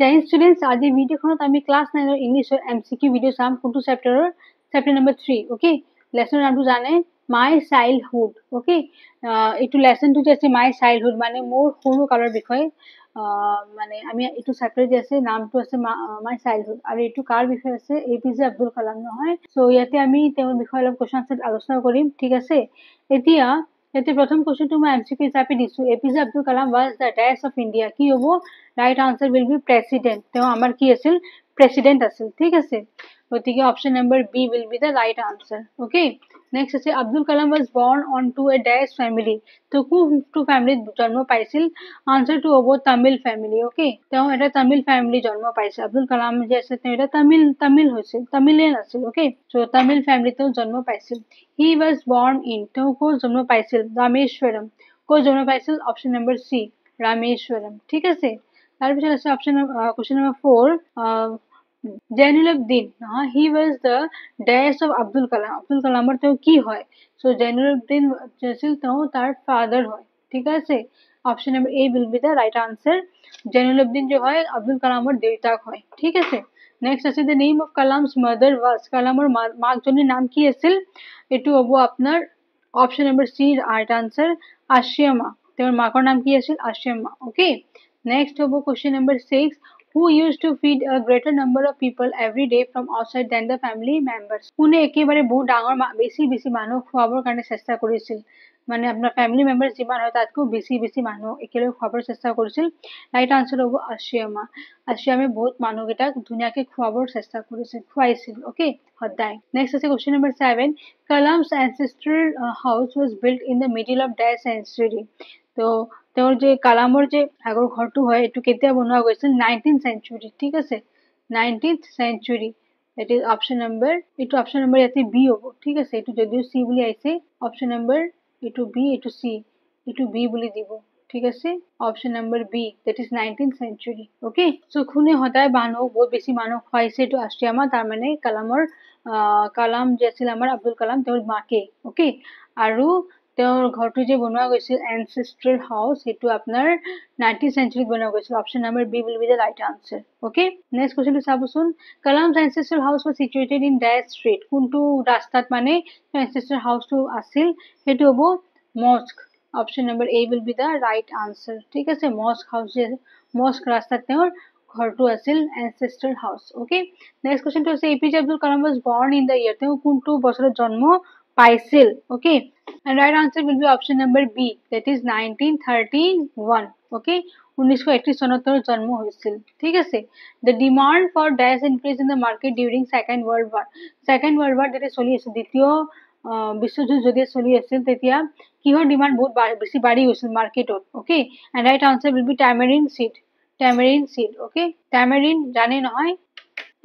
Zahid students আজি ভিডিঅ'খনত আমি class নাইনৰ ইংলিছৰ এম চি কিউ ভিডিঅ' চাম কোনটো চেপ্টাৰৰ চেপ্টাৰ নম্বৰ থ্ৰী অ'কে লেচনৰ নামটো জানে মাই চাইল্ডহুড অ'কে এইটো লেচনটো যে আছে মাই চাইল্ডহুড মানে মোৰ সৰুকালৰ বিষয়ে মানে আমি এইটো চেপ্টাৰ যে আছে নামটো আছে মাই চাইল্ডহুড আৰু এইটো কাৰ বিষয়ে আছে A P J Abdul Kalam নহয় চ' ইয়াতে আমি তেওঁৰ বিষয়ে অলপ কুৱেশ্যন আলোচনা কৰিম ঠিক আছে এতিয়া এতে প্রথম কোশ্চেন তুমি एमसीक्यू হিসাবে দিছো এ পিজাব টু Kalam was the titles of India কি হবো right answer will be president তেও আমার কি এসেছিল প্রেসিডেন্ট এসেছিল ঠিক আছে ওইদিকে option number B will be the right answer okay next আছে Abdul Kalam was born on to a ডেচ ফেমিলি তো কোন টু ফেমিলিত জন্ম পাইছিল আনচাৰটো হ'ব তামিল ফেমিলি অ'কে তেওঁ এটা তামিল ফেমিলি জন্ম পাইছে আব্দুল কালাম যে আছে তেওঁ এটা তামিল তামিল হৈছিল তামিলেই নাছিল অ'কে চ' তামিল ফেমিলিত তেওঁ জন্ম পাইছিল হি ৱাজ বৰ্ণ ইন তেওঁ ক'ত জন্ম পাইছিল ৰামেশ্বৰম ক'ত জন্ম পাইছিল অপশ্যন নম্বৰ চি ৰামেশ্বৰম ঠিক আছে তাৰপিছত আছে option question number four Jainuluddin নহয় he was the dad of Abdul Kalam Abdul কালামৰ তেওঁ কি হয় চ' জেনুলউদ্দিন আছিল তেওঁ তাৰ ফাদাৰ হয় ঠিক আছে option number A will be the right answer Jainuluddin যে হয় আব্দুল কালামৰ দেউতাক হয় ঠিক আছে নেক্সট আছে the name of Kalam's mother was কালামৰ মা মাকজনীৰ নাম কি আছিল এইটো হ'ব আপোনাৰ option number C right answer Ashiamma তেওঁৰ মাকৰ নাম কি আছিল আশিয়ামা অ'কে নেক্সট হ'ব question number six who used to feed a greater number of people every day from outside than the family members. উনি একেবাৰে বহুত ডাঙৰ বেছি বেছি মানুহ খুৱাবৰ কাৰণে চেষ্টা কৰিছিল মানে আপোনাৰ ফেমিলি মেম্বাৰ যিমান হয় তাতকৈ বেছি বেছি মানুহ একেলগে খুৱাবৰ চেষ্টা কৰিছিল ৰাইট আনচাৰ হ'ব আশ্ৰিয়ামা আশ্ৰিয়ামে বহুত মানুহকেইটাক ধুনীয়াকৈ খুৱাবৰ চেষ্টা কৰিছিল খুৱাইছিল অ'কে সদায় নেক্সট আছে question number seven Kalam's ancestor house was built in the middle of the century তো তেওঁৰ যে কালামৰ যে আগৰ ঘৰটো হয় এইটো কেতিয়া বনোৱা গৈছিল নাইনটিন চেঞ্চুৰী ঠিক আছে nineteen century eight is option number এইটো অপশ্যন নম্বৰ ইয়াতে বি হ'ব ঠিক আছে এইটো যদিও চি বুলি আহিছে অপশ্যন নম্বৰ এইটো বি এইটো চি এইটো বি বুলি দিব ঠিক আছে option number B that is nineteen century okay so' কোনে সদায় মানুহক বহুত বেছি মানুহ খুৱাইছে এইটো আষ্ট্ৰিয়ামা তাৰমানে কালামৰ কালাম যে আছিল আমাৰ আব্দুল কালাম তেওঁৰ মাকে অ'কে আৰু তেওঁৰ ঘৰটো যে বনোৱা গৈছিল এনচেষ্ট্ৰেল হাউচ সেইটো আপোনাৰ নাইনটিন চেঞ্চুৰীত বনোৱা গৈছিল অপশ্যন নাম্বাৰ বি বুলি ৰাইট আনচাৰ অ'কে নেক্সট কুৱেশ্যনটো চাবচোন Kalam ancestral house was situated in the street কোনটো ৰাস্তাত মানে এনচেষ্ট্ৰেল হাউচটো আছিল সেইটো হ'ব mosque option number A will be the right answer ঠিক আছে মস্ক হাউচ যে মস্ক ৰাস্তাত তেওঁৰ ঘৰটো আছিল এনচেষ্টাৰ হাউচ অ'কে নেক্সট কুৱেশ্যনটো হৈছে A P J Abdul Kalam was born in the year তেওঁ কোনটো বছৰত জন্ম Pisil. Okay. And right answer will be option number B. That is 1931. Okay. The demand for dash increased in the market during Second World War. Second World War, there is only a Sidithio. বিশ্বযুজ যদি চলি আছিল তেতিয়া কিহৰ demand বহুত বেছি বাঢ়ি গৈছিল মাৰ্কেটত okay and right answer will be tamarind seed tamarind seed okay tamarind জানে নহয়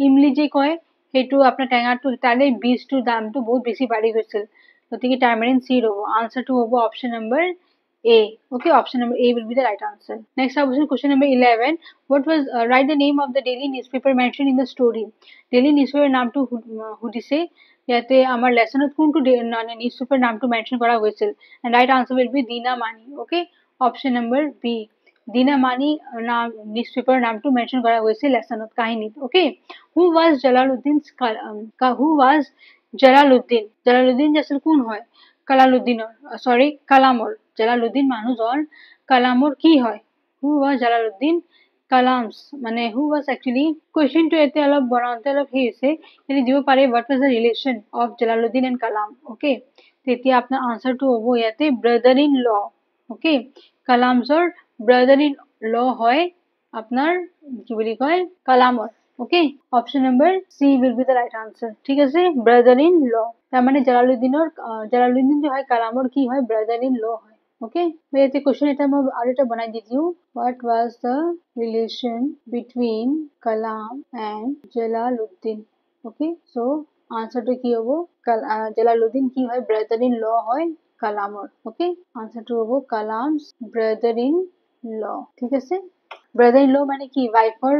ইমলি যে কয় সেইটো আপোনাৰ টেঙাটো তাৰে বীজটোৰ দামটো বহুত বেছি বাঢ়ি গৈছিল গতিকে টাইমাৰিন চিড হ'ব আনচাৰটো হ'ব option number A okay option number A will be the right answer next আপোনাৰ question number eleven what was right the name of the daily newspaper mention in the story daily newspaper নামটো সুধিছে ইয়াতে আমাৰ লেচনত কোনটো news newspaper নামটো mention কৰা হৈছিল and right answer will be Dinamani okay option number B Dinamani নাম newspaper নামটো মেনশ্যন কৰা হৈছিল এচানত কাহিনীত okay who was Jalaluddin who was Jalaluddin Jalaluddin আছিল কোন হয় কালালুদ্দিনৰ চৰি কালামৰ জালালুদ্দিন মানুহজন কালামৰ কি হয় হু ৱাজ জালালুদ্দিন কালামছ মানে হু ৱাজ একচুৱেলি কুৱেশ্যনটো এতিয়া অলপ বনাওঁতে অলপ সেই হৈছে যদি দিব পাৰে what was the relation of Jalaluddin and Kalam okay তেতিয়া আপোনাৰ আনচাৰটো হ'ব ইয়াতে ব্ৰাদাৰ ইন ল' অ'কে কালামছৰ ব্রাদার ইন ল হয় আপনার কি বলি কয় কালামর okay option number C will be the right answer ঠিক আছে ব্রাদার ইন ল তার মানে জালালুদ্দিনের জালালুদ্দিন যে হয় কালামর কি হয় ব্রাদার ইন ল হয় ওকে মেরে क्वेश्चन এটা আমি আর এটা বানাই দিছি what was the relation between Kalam and Jalaluddin okay so আনসারটা কি হবো জালালুদ্দিন কি হয় ব্রাদার ইন ল হয় কালামর ওকে আনসারটা হবো কালামস ব্রাদার ইন ল ঠিক আছে ব্রাদার ল মানে কি ওয়াইফার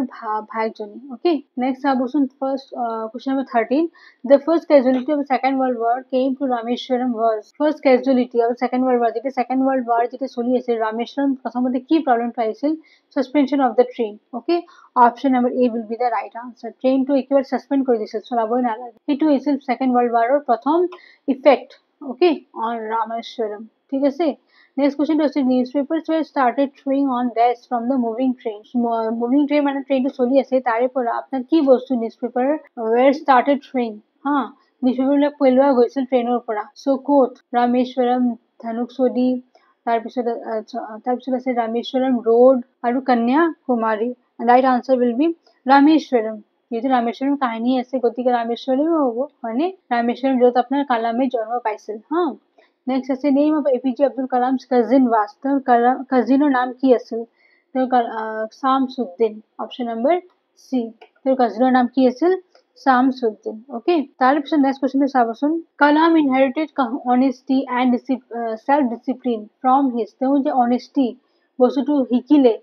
ভাইজনী ওকে নেক্সট আমরা বসুন first question number thirteen the first casualty of second world war came to Rameswaram was first casualty of second world war যেটা সেকেন্ড ওয়ার্ল্ড ওয়ার যেটা চলি আছে রামেশ্বরম প্রথমত কি প্রবলেমটা পাইছিল suspension of the train okay option number A will be the right answer ট্রেনটো একেবারে সাসপেন্ড করে দিছিল চলাবই নালাগে সেইটো হৈছিল সেকেন্ড ওয়ার্ল্ড ওয়াৰৰ প্ৰথম ইফেক্ট ওকে অন ৰামেশ্বৰম ঠিক আছে नेक्स्ट क्वेश्चन दोस्तों newspapers were started throwing on desk from the moving train moving train মানে ট্রেনটা চলি আছে তাৰে পৰা আপোনাৰ কি বস্তু নিউজপেপাৰ ৱেৰ ষ্টাৰ্টেড থ্ৰোইং হা নিউজপেপাৰবিলাক পেলোৱা গৈছিল ট্ৰেইনৰ পৰা চ' ক'ত ৰামেশ্বৰম ধনুকচুদি তাৰপিছত তাৰপিছত আছে ৰামেশ্বৰম ৰোড আৰু Kanyakumari right answer will be Rameswaram যিহেতু ৰামেশ্বৰম কাহিনী আছে গতিকে ৰামেশ্বৰমে হ'ব হয়নে ৰামেশ্বৰম য'ত আপোনাৰ কালামে জন্ম পাইছিল হা నెక్స్ట్ వచ్చి name of APJ Abdul Kalam's cousin వాస్తవ్ కలా కజిన్ నామ్ కీ అసిల్ సామ్సుద్దీన్ ఆప్షన్ నెంబర్ సి తో కజిన్ నామ్ కీ అసిల్ సామ్సుద్దీన్ ఓకే తాలిప్ సన్ నెక్స్ట్ క్వశ్చన్ ఇస్ అవసన్ Kalam inherited honesty and self discipline from his తో జే ఆనెస్టీ বস্তুটো শিকিলে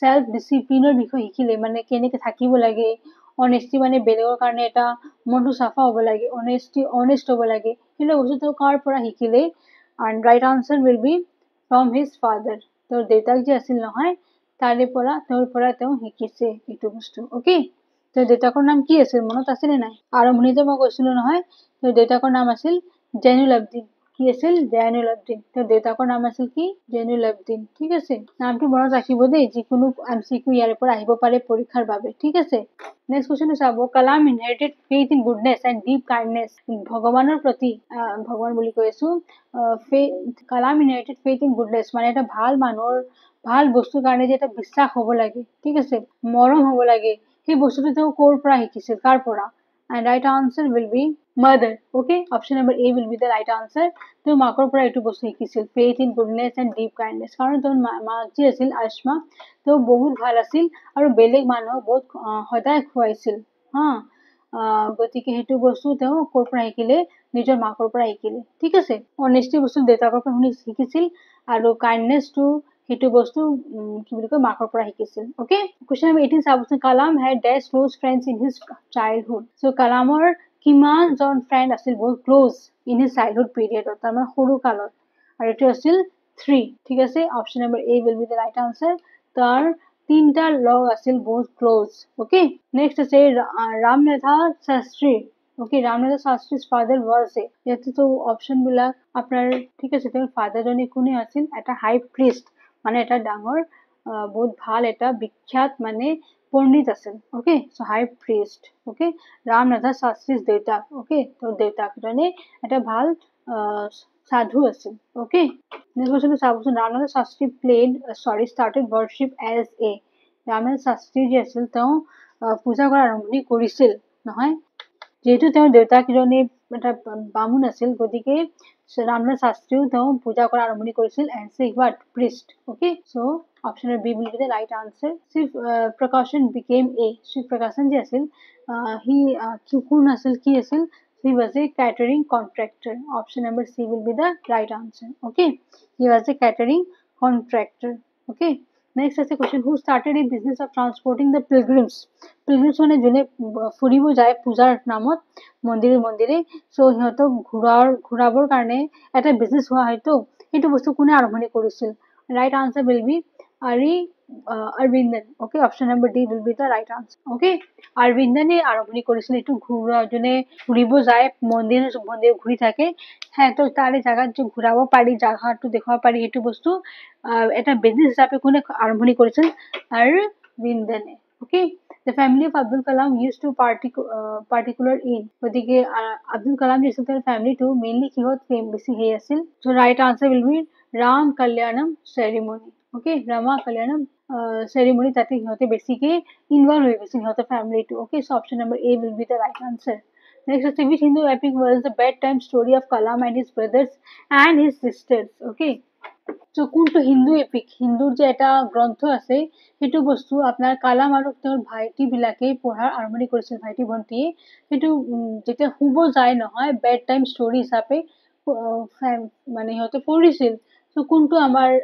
ছেল্ফ ডিচিপ্লিনৰ বিষয়ে শিকিলে মানে কেনেকৈ থাকিব লাগে অনেষ্টি মানে বেলেগৰ কাৰণে এটা মনটো চাফা হ'ব লাগে অনেষ্টি অনেষ্ট হ'ব লাগে সেইবিলাক বস্তু তেওঁ কাৰ পৰা শিকিলে and right answer will be from his father তেওঁৰ দেউতাক যে আছিল নহয় তাৰে পৰা তেওঁৰ পৰা তেওঁ শিকিছে এইটো বস্তু অ'কে তেওঁৰ দেউতাকৰ নাম কি আছিল মনত আছিলে নাই আৰম্ভণিতে মই কৈছিলোঁ নহয় তেওঁৰ দেউতাকৰ নাম আছিল জেনুল আব্দিন কি আছিল জয়নুল আব্দিন তেওঁৰ দেউতাকৰ নাম আছিল কি জয়নুল আব্দিন ঠিক আছে নামটো মনত ৰাখিব দেই যিকোনো এম চি কিউ পৰা আহিব পাৰে পৰীক্ষাৰ বাবে ঠিক আছে নেক্সট কুৱেশ্যনটো চাব Kalam inherited faith in goodness and deep kindness ভগৱানৰ প্ৰতি ভগৱান বুলি কৈ আছো Kalam inherited faith in goodness মানে এটা ভাল মানুহৰ ভাল বস্তুৰ কাৰণে যে এটা বিশ্বাস হ'ব লাগে ঠিক আছে মৰম হ'ব লাগে সেই বস্তুটো তেওঁ ক'ৰ পৰা শিকিছিল কাৰ পৰা and right answer will be mother okay option number a will be the right answer to makor pura etu bosu ekisil faith in goodness and deep kindness karon ton ma ji asil ashma to bahut bhal asil aru belek manu bahut hodai khuaisil ha গতি সেইটো বস্তু তেওঁ ক'ৰ পৰা শিকিলে নিজৰ মাকৰ পৰা শিকিলে ঠিক আছে অনেষ্টি বস্তু দেউতাকৰ পৰা শুনি শিকিছিল আৰু কাইণ্ডনেছটো সেইটো বস্তু কি বুলি কয় মাকৰ পৰা শিকিছিল অ'কে কুৱেশ্যন নাম্বাৰ এইটিন চাবচোন কালাম হেড ডেচ close friends in his childhood so' কালামৰ কিমানজন ফ্ৰেণ্ড আছিল বহুত ক্লজ ইন হিজ চাইল্ডহুড পিৰিয়ডত তাৰমানে সৰু কালত আৰু এইটো আছিল থ্ৰী ঠিক আছে option number A will be the right answer তাৰ তিনিটা লগ আছিল বহুত ক্লজ অ'কে নেক্সট আছে Ram Natha Shastri okay Ram Natha Shastri father was আছে ইয়াতেতো অপশ্যনবিলাক আপোনাৰ ঠিক আছে তেওঁৰ ফাদাৰজনী কোনে আছিল এটা হাই প্ৰিষ্ট মানে এটা ডাঙৰ বহুত ভাল এটা বিখ্যাত মানে পণ্ডিত আছিল okay so' high priest okay Ram Radha শাস্ত্ৰীৰ দেউতাক অ'কে তোৰ দেউতাক মানে এটা ভাল সাধু আছিল অ'কে নেক্সট বস্তুটো চাবচোন ৰাম ৰাধা শাস্ত্ৰী প্লেড চৰি ষ্টাৰ্টেড বৰ্ডশ্বিপ এজ এ ৰাম ৰাধা শাস্ত্ৰী যি আছিল তেওঁ পূজা কৰা আৰম্ভণি কৰিছিল নহয় যিহেতু তেওঁৰ দেউতাকজনে বামুণ আছিল গতিকে ৰামনাথ শাস্ত্ৰীও তেওঁ পূজা কৰা আৰম্ভণি কৰিছিল এণ্ড চিক বাট priest okay so' option B বুলি কৈছে ৰাইট আনচাৰ শিৱ প্ৰকাশন বিকেম এ শিৱ প্ৰকাশন যি আছিল সি কোন আছিল কি আছিল he was a catering contractor option number c will be the right answer okay he was a catering contractor okay next আছে question who started a business of transporting the pilgrims pilgrims মানে যোনে ফুৰিব যায় পূজাৰ নামত মন্দিৰে মন্দিৰে চ' সিহঁতক ঘূৰাৰ ঘূৰাবৰ কাৰণে এটা বিজনেছ হোৱা হয়তো সেইটো বস্তু কোনে আৰম্ভণি কৰিছিল ৰাইট আনচাৰ উইল বি আৰি uh, Arvindan. Okay, option number D will be the right answer. Okay, Arvindan is Arabic Korean to Gura Jone, Ribuzai, Mondin, Subhonde, Guritake, Hato Tari Jagan to Gurawa Padi Jaha to the Kapari to Bustu at a business Zapakuna Arabic Korean Arvindan. Okay. The family of Abdul Kalam used to partic uh, particular in. Uh, Abdul Kalam used to family to mainly he was famous he So right answer will be Ram Kalyanam ceremony. Okay, Rama Kalyanam ceremony তাতে সিহঁতে বেছিকৈ involve হৈ গৈছে সিহঁতৰ ফেমিলিটো okay so' option number A will be the right answer next আছে with Hindu epic world the bed time story of Kalam and his brothers and his sisters okay so' কোনটো Hindu epic হিন্দুৰ যে এটা গ্ৰন্থ আছে সেইটো বস্তু আপোনাৰ কালাম আৰু তেওঁৰ ভাইটি বিলাকে পঢ়াৰ আৰম্ভণি কৰিছিল ভাইটি ভণ্টিয়ে সেইটো যেতিয়া শুব যায় নহয় বেড টাইম ষ্ট'ৰী হিচাপে মানে সিহঁতে পঢ়িছিল চ' কোনটো আমাৰ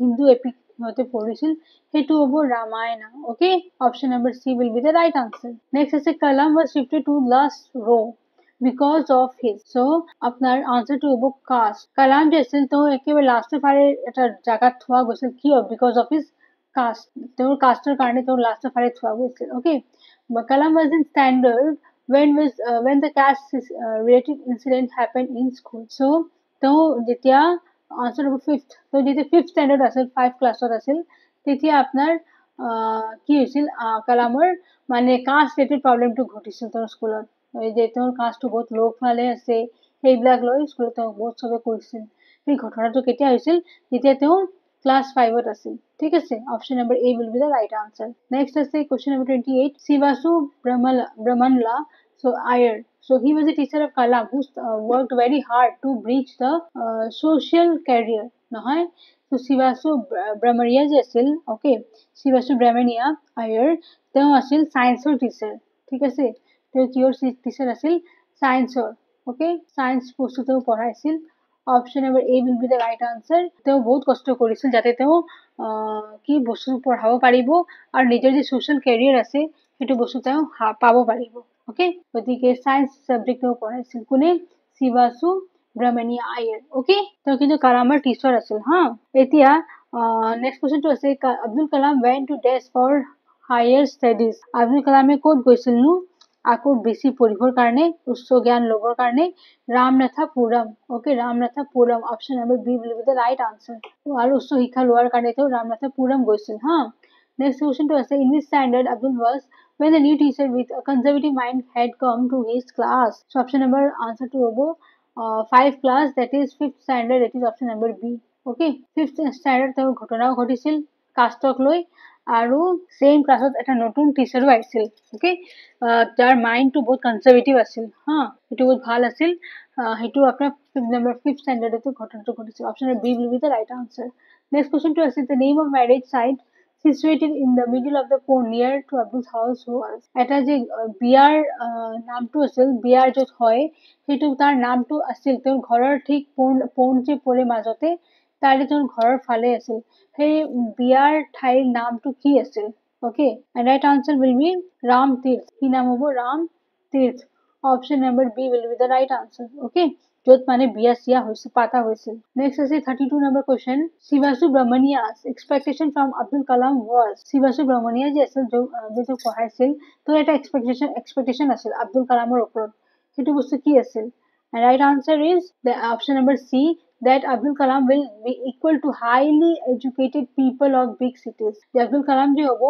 Hindu epic notification hit over Ramayana. Okay, option number C will be the right answer. Next is a column was shifted to last row. Because of his so अपना answer to book cast Kalam जैसे तो একেবারে লাস্টে ফারে এটা জায়গা থোয়া গৈছিল কি because of his caste তেওঁৰ কাষ্টৰ কাৰণে তেওঁৰ লাষ্টৰ ফাৰে থোৱা গৈছিল okay Kalam was in standard when was uh, when the caste uh, related incident happened in school so তেওঁ যেতিয়া আনসাৰ হ'ব ফিফ্থ তো যেতিয়া ফিফ্থ ষ্টেণ্ডাৰ্ড আছিল ফাইভ ক্লাছত আছিল তেতিয়া আপোনাৰ কি হৈছিল কালামৰ মানে কাষ্ট এইটো প্ৰব্লেমটো ঘটিছিল তেওঁৰ স্কুলত যে তেওঁৰ কাষ্টটো বহুত লো ফালে আছে সেইবিলাক লৈ স্কুলত তেওঁক বহুত চবে কৈছিল সেই ঘটনাটো কেতিয়া হৈছিল যেতিয়া তেওঁ ক্লাছ ফাইভত আছিল ঠিক আছে option number A will be the right answer next আছে কুৱেশ্যন নম্বৰ টুৱেণ্টি এইট শিৱাচু ব্ৰহ্মা ব্ৰহ্মানলা চ' Iyer So he was a teacher of Kalam who uh, worked very hard to breach the uh, social career. Nahai. So Sivasu Brahmariya Jasil, okay, Sivasu Brahmaniya Ayur, the Asil science teacher. ঠিক আছে তেওঁ কিয়ৰ teacher আছিল চায়েন্সৰ okay science বস্তু তেওঁ পঢ়াইছিল option number A will be the right answer তেওঁ বহুত কষ্ট কৰিছিল যাতে তেওঁ কি বস্তু পঢ়াব পাৰিব আৰু নিজৰ যি ছ'চিয়েল কেৰিয়াৰ আছে সেইটো বস্তু তেওঁ পাব পাৰিব ओके গতিকে সায়েন্স সাবজেক্টৰ পৰা কোনে শিৱাসু ব্ৰাহ্মণী আয়াৰ অ'কে তেওঁ কিন্তু কালামৰ টিচাৰ আছিল হা এতিয়া নেক্সট কুৱেশ্যনটো আছে আব্দুল কালাম ৱেন টু ডেছ ফৰ হায়াৰ ষ্টাডিজ আব্দুল কালামে ক'ত গৈছিলনো আকৌ বেছি পঢ়িবৰ কাৰণে উচ্চ জ্ঞান ল'বৰ কাৰণে Ramanathapuram okay Ramanathapuram option number B বুলি দ্য ৰাইট আনচাৰ আৰু উচ্চ শিক্ষা লোৱাৰ কাৰণে তেওঁ ৰামনাথাপুৰম গৈছিল হা নেক্সট কুৱেশ্যনটো আছে in which standard Abdul was when the new teacher with a conservative mind had come to his class. So option number answer to Robo uh, 5 class that is 5th standard that is option number B. Okay, 5th standard the ghatana ghatisil cast talk loi aru same class at a notun teacher vaisil. Okay, uh, their mind to both conservative asil. Huh, it was bhal asil. Uh, it was apna 5th number 5th standard at the ghatana to ghatisil. Option number B will be the right answer. Next question to us is the name of marriage site. Situated in the middle of the phone near to Abdul house was এটা যে বিয়াৰ নামটো আছিল বিয়াৰ য'ত হয় সেইটো তাৰ নামটো আছিল তেওঁৰ ঘৰৰ ঠিক পোন পোন যে পৰে মাজতে তাৰে তেওঁ ঘৰৰ ফালে আছিল সেই বিয়াৰ ঠাইৰ নামটো কি আছিল okay right answer will be Ram Tirth কি নাম হ'ব Ram Tirth option number B will be the right answer okay য'ত মানে বিয়া চিয়া হৈছিল পাতা হৈছিল নেক্সট আছে থাৰ্টি টু নম্বৰ কুৱেশ্যন শিৱাসু ব্ৰহ্মণীয়াছ expectation from Abdul Kalam was শিৱাসু ব্ৰহ্মণীয়া যি আছিল যিটোক পঢ়াইছিল তোৰ এটা এক্সপেক্টেশ্যন এক্সপেক্টেশ্যন আছিল আব্দুল কালামৰ ওপৰত সেইটো বস্তু কি আছিল right answer is option number C that Abdul Kalam will be equal to highly educated people of big cities Abdul Kalam যি হ'ব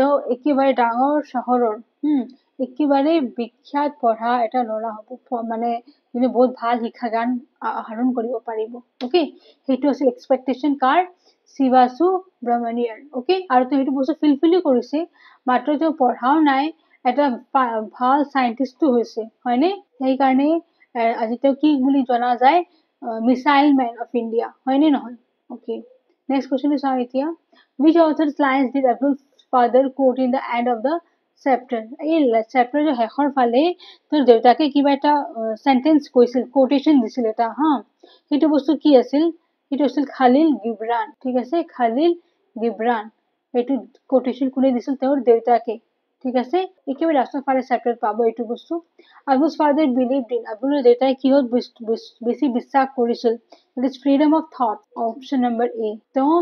তেওঁ একেবাৰে ডাঙৰ চহৰৰ একেবাৰে বিখ্যাত পঢ়া এটা ল'ৰা হ'ব মানে যোনে বহুত ভাল শিক্ষাগান আহৰণ কৰিব পাৰিব অ'কে সেইটো আছিল এক্সপেক্টেশ্যন কাৰ শিৱাসু ব্ৰহ্মণীয়াৰ অ'কে আৰু তেওঁ সেইটো বস্তু ফিলফিলি কৰিছে মাত্ৰ তেওঁ পঢ়াও নাই এটা ভাল চাইণ্টিষ্টো হৈছে হয়নে সেইকাৰণে আজি তেওঁ কি বুলি জনা যায় মিছাইল মেন অফ ইণ্ডিয়া হয়নে নহয় অ'কে নেক্সট কুৱেশ্যনটো চাওঁ এতিয়া which others lines did Abdul father quote in the end of the chapter এই চেপ্টাৰটো শেষৰ ফালে তোৰ দেউতাকে কিবা এটা চেণ্টেঞ্চ কৈছিল কোটেশ্যন দিছিল এটা হা সেইটো বস্তু কি আছিল সেইটো আছিল খালিল গিব্ৰান ঠিক আছে খালিল গিব্ৰান সেইটো কোটেশ্যন কোনে দিছিল তেওঁৰ দেউতাকে ঠিক আছে একেবাৰে ৰাস্তা ফাৰে চেপ্টাৰত পাব এইটো বস্তু আবুজ ফাদাৰ বিলিভ ডিন আবুলৰ দেউতাই কিহত বেছি বিশ্বাস কৰিছিল freedom of thought option number A তেওঁ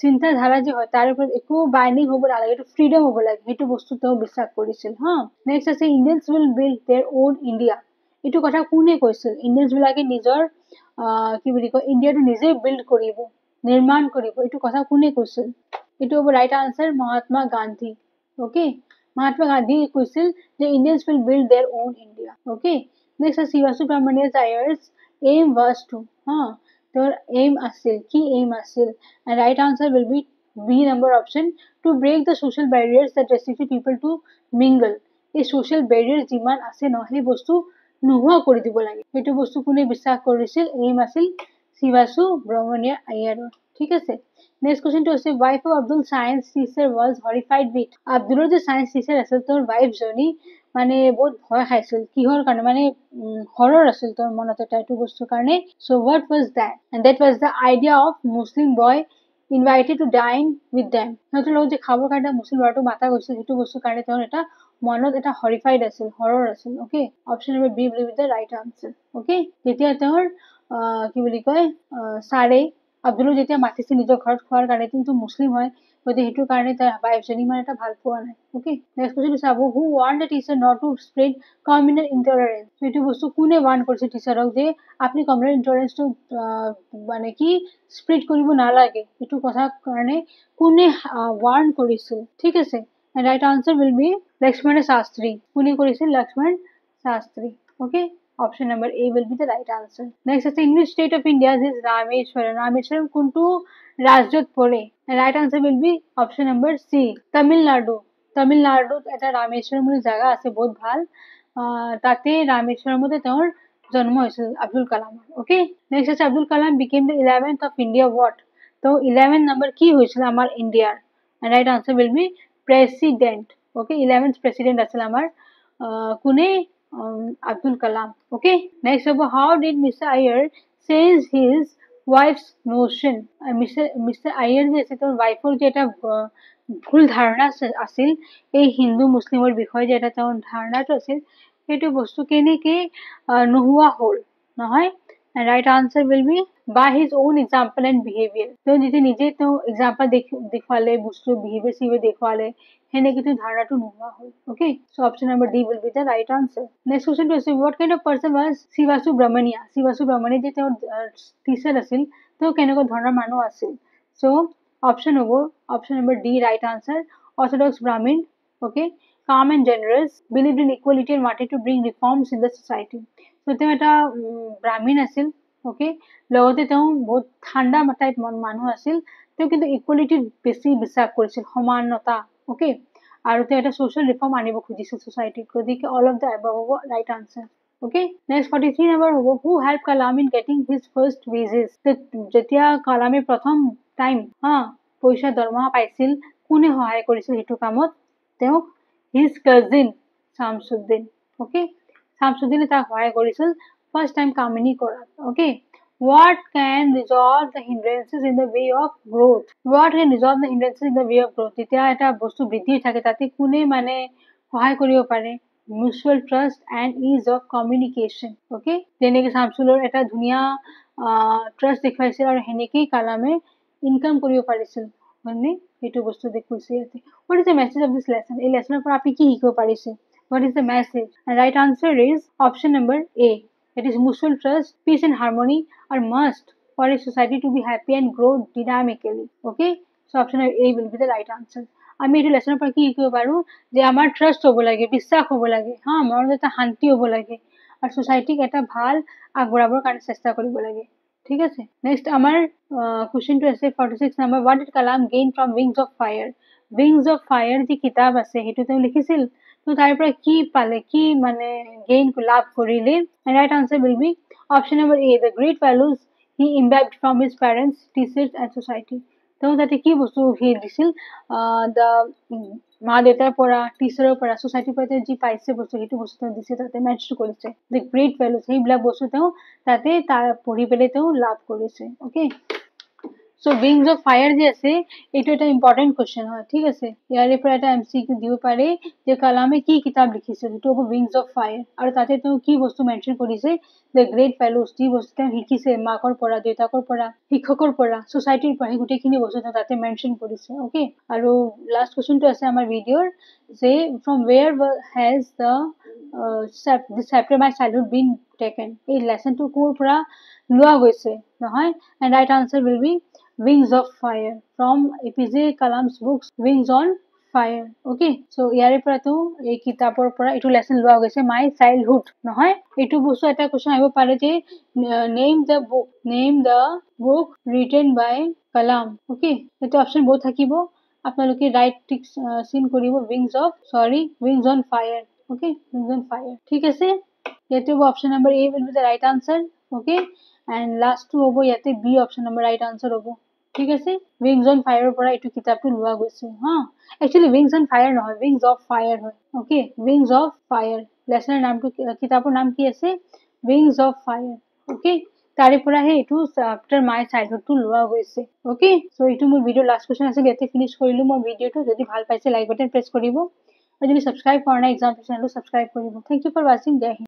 চিন্তাধাৰা যে হয় তাৰ ওপৰত একো বাইণ্ডিং হ'ব নালাগে এইটো ফ্ৰীডম হ'ব লাগে সেইটো বস্তু তেওঁ বিশ্বাস কৰিছিল হা নেক্সট আছে Indians will build their own India এইটো কথা কোনে কৈছিল ইণ্ডিয়ানছবিলাকে নিজৰ কি বুলি কয় ইণ্ডিয়াটো নিজেই বিল্ড কৰিব নিৰ্মাণ কৰিব এইটো কথা কোনে কৈছিল এইটো হ'ব right answer Mahatma Gandhi okay Mahatma Gandhi requested the Indians will build their own India. Okay. Next is Sivasu Brahmanya's Ayers. Aim was to. Huh? So aim asil. Key aim asil. And right answer will be B number option. To break the social barriers that restrict people to mingle. এই social barrier যিমান আছে নহয় সেই বস্তু নোহোৱা কৰি দিব লাগে সেইটো বস্তু কোনে বিশ্বাস কৰিছিল এইম আছিল শিৱাচু ব্ৰহ্মণীয়া আয়াৰৰ ঠিক আছে নেক্সট কুৱেশ্যনটো হৈছে wife of Abdul science teacher was horrified with আব্দুলৰ যে চায়েন্স টিচাৰ আছিল তোৰ ৱাইফজনী মানে বহুত ভয় খাইছিল কিহৰ কাৰণে মানে হৰৰ আছিল তোৰ মনত এটা এইটো বস্তুৰ কাৰণে so' what was that and that was the idea of Muslim boy invited to dine with them সিহঁতৰ লগত যে খাবৰ কাৰণে মুছলিম ল'ৰাটো মাতা গৈছিল সেইটো বস্তুৰ কাৰণে তেওঁৰ এটা মনত এটা হৰিফাইড আছিল হৰৰ আছিল অ'কে অপশ্যন নম্বৰ বি বুলি দ্য ৰাইট আনচাৰ অ'কে তেতিয়া তেওঁৰ কি বুলি কয় ছাৰে আব্দুলো যেতিয়া মাতিছিল নিজৰ ঘৰত খোৱাৰ কাৰণে কিন্তু মুছলিম হয় গতিকে সেইটো কাৰণে তাৰ বাইফ জনী ইমান এটা ভাল পোৱা নাই অকে নেক্সট কুৱেশ্যন হৈছে Abu who want the teacher not to spread communal intolerance সেইটো বস্তু কোনে ৱান কৰিছে টিচাৰক যে আপুনি কমিউনেল ইণ্টলাৰেঞ্চটো মানে কি স্প্ৰেড কৰিব নালাগে এইটো কথা কাৰণে কোনে ৱাৰ্ণ কৰিছিল ঠিক আছে right answer will be Lakshman Shastri কোনে কৰিছিল Lakshman Shastri okay Option number A will be the right answer. Next is in which state of India is Rameshwaram? Rameshwaram Kuntu Rajodhpore. And right answer will be option number C. Tamil Nadu. Tamil এটা ৰামেশ্বৰম বুলি জেগা আছে বহুত ভাল তাতে ৰামেশ্বৰমতে তেওঁৰ জন্ম হৈছিল আব্দুল কালামৰ অ'কে নেক্সট আছে Abdul Kalam became the eleventh of India word তো ইলেভেন নাম্বাৰ কি হৈছিল আমাৰ ইণ্ডিয়াৰ right answer will be president okay eleventh president আছিল আমাৰ কোনে அப்துல் கலாம் ஓகே நெக்ஸ்ட் அப்போ ஹவு டிட் மிஸ் ஐயர் சேஸ் his wife's notion mister Iyer যে আছে তেওঁৰ ৱাইফৰ যে এটা ভুল ধাৰণা আছিল এই হিন্দু মুছলিমৰ বিষয়ে যে এটা তেওঁৰ ধাৰণাটো আছিল সেইটো বস্তু কেনেকৈ নোহোৱা হ'ল নহয় and right answer will be by his own example and behavior to jithe nije to example dekh dikhwa le busto behavior se ve dekhwa le hene kitu dhara to nuwa hoy okay so option number d will be the right answer next question to see what kind of person was sivasu brahmanya sivasu brahmanya jete tisel asil to kene ko dhara manu asil so option over option number d right answer orthodox brahmin okay calm and generous believed in equality and wanted to bring reforms in the society তো তেওঁ এটা ব্ৰাহ্মীণ আছিল okay লগতে তেওঁ বহুত ঠাণ্ডা type মানুহ আছিল তেওঁ কিন্তু ইকুৱেলিটিত বেছি বিশ্বাস কৰিছিল সমানতা অ'কে আৰু তেওঁ এটা ছ'চিয়েল ৰিফৰ্ম আনিব খুজিছিল ছ'চাইটিত গতিকে অল অফ দ্য এবভ হ'ব right answer okay next forty three number হ'ব who help Kalam in getting his first wages যেতিয়া কালামে প্ৰথম টাইম হা পইচা দৰমহা পাইছিল কোনে সহায় কৰিছিল সেইটো কামত তেওঁক হিজ কাজিন শ্বামছুদ্দিন অ'কে শামসুদ্দিনে তাক সহায় কৰিছিল ফাৰ্ষ্ট টাইম কামিনি কৰাত okay what can resolve the hindrances in the way of growth what can resolve the hindrances in the way of growth যেতিয়া এটা বস্তু বৃদ্ধি থাকে তাতে কোনে মানে সহায় কৰিব পাৰে mutual trust and ease of communication okay যেনেকৈ চামচুলৰ এটা ধুনীয়া ট্ৰাষ্ট দেখুৱাইছিল আৰু সেনেকেই কালামে ইনকাম কৰিব পাৰিছিল হয়নে সেইটো বস্তু দেখুৱাইছে ইয়াতে what is the message of this lesson এই লেচনৰ পৰা আপুনি কি শিকিব পাৰিছে what is the message? And right answer is option number A. That is mutual trust, peace and harmony are must for a society to be happy and grow dynamically. Okay? So option A will be the right answer. আমি এইটো লেচনৰ পৰা কি শিকিব পাৰোঁ যে আমাৰ trust হ'ব লাগে বিশ্বাস হ'ব লাগে হা মনত এটা শান্তি হ'ব লাগে আৰু ছ'চাইটিক এটা ভাল আগবঢ়াবৰ কাৰণে চেষ্টা কৰিব লাগে ঠিক আছে নেক্সট আমাৰ কুৱেশ্যনটো আছে forty six number what it Kalam gain from wings of fire wings of fire যি কিতাপ আছে সেইটো তেওঁ লিখিছিল তো তাৰ পৰা কি পালে কি মানে গেইন লাভ কৰিলে right answer will be option number A the great values he impact from his parents teachers and society তেওঁ তাতে কি বস্তু সি দিছিল দ্য মা দেউতাৰ পৰা টিচাৰৰ পৰা ছ'চাইটিৰ পৰা তেওঁ যি পাইছে বস্তু সেইটো বস্তু তেওঁ দিছে তাতে মেটচটো কৰিছে দ্য গ্ৰেট ভেলুজ সেইবিলাক বস্তু তেওঁ তাতে তাৰ পঢ়ি পেলাই তেওঁ লাভ কৰিছে okay so wings of fire যে আছে এইটো এটা ইম্পৰ্টেণ্ট কুৱেশ্যন হয় ঠিক আছে ইয়াৰে পৰা এটা এম চি কিউ দিব পাৰে যে কালামে কি কিতাপ লিখিছে যিটো হ'ব উইংছ অফ ফায়াৰ আৰু তাতে তেওঁ কি বস্তু মেনশ্যন কৰিছে যে গ্ৰেট ভেলুজ যি বস্তু তেওঁ শিকিছে মাকৰ পৰা দেউতাকৰ পৰা শিক্ষকৰ পৰা ছ'চাইটিৰ পৰা সেই গোটেইখিনি বস্তু তেওঁ তাতে মেনশ্যন কৰিছে অ'কে আৰু লাষ্ট কুৱেশ্যনটো আছে আমাৰ ভিডিঅ'ৰ যে from where has the chapter my childhood been taken এই লেচনটো ক'ৰ পৰা লোৱা গৈছে নহয় and right answer will be wings of fire from apj kalam's books wings on fire okay so' ইয়াৰে পৰাতো এই কিতাপৰ পৰা এইটো লেচন লোৱা গৈছে মাই চাইল্ডহুড নহয় এইটো বস্তু এটা কুৱেশ্যন আহিব পাৰে যে name the book name the book written by Kalam okay এইটো অপশ্যন বহুত থাকিব আপোনালোকে ৰাইট ঠিক চিন কৰিব wings of sorry wings on fire okay wings on fire ঠিক আছে ইয়াতে হ'ব option number A will be the right answer okay and লাষ্টটো হ'ব ইয়াতে B option number right answer হ'ব ঠিক আছে উইংছ অন ফায়াৰৰ পৰা এইটো কিতাপটো লোৱা গৈছে হা একচুৱেলি উইংছ অন ফায়াৰ নহয় উইংছ অফ ফায়াৰ হয় অ'কে উইংছ অফ ফায়াৰ লেচনৰ নামটো কিতাপৰ নাম কি আছে উইংছ অফ ফায়াৰ অ'কে তাৰে পৰাহে এইটো চাপ্টাৰ মাই চাইডতো লোৱা গৈছে অ'কে চ' এইটো মোৰ ভিডিঅ' লাষ্ট কুৱেশ্যন আছিল ইয়াতে ফিনিছ কৰিলোঁ মই ভিডিঅ'টো যদি ভাল পাইছে লাইক বাটন প্ৰেছ কৰিব আৰু যদি ছাবস্ক্ৰাইব কৰা নাই এক্সাম্পল চেনেলটো ছাবস্ক্ৰাইব কৰিব থেংক ইউ ফৰ ৱাচিং জয় হিন্দ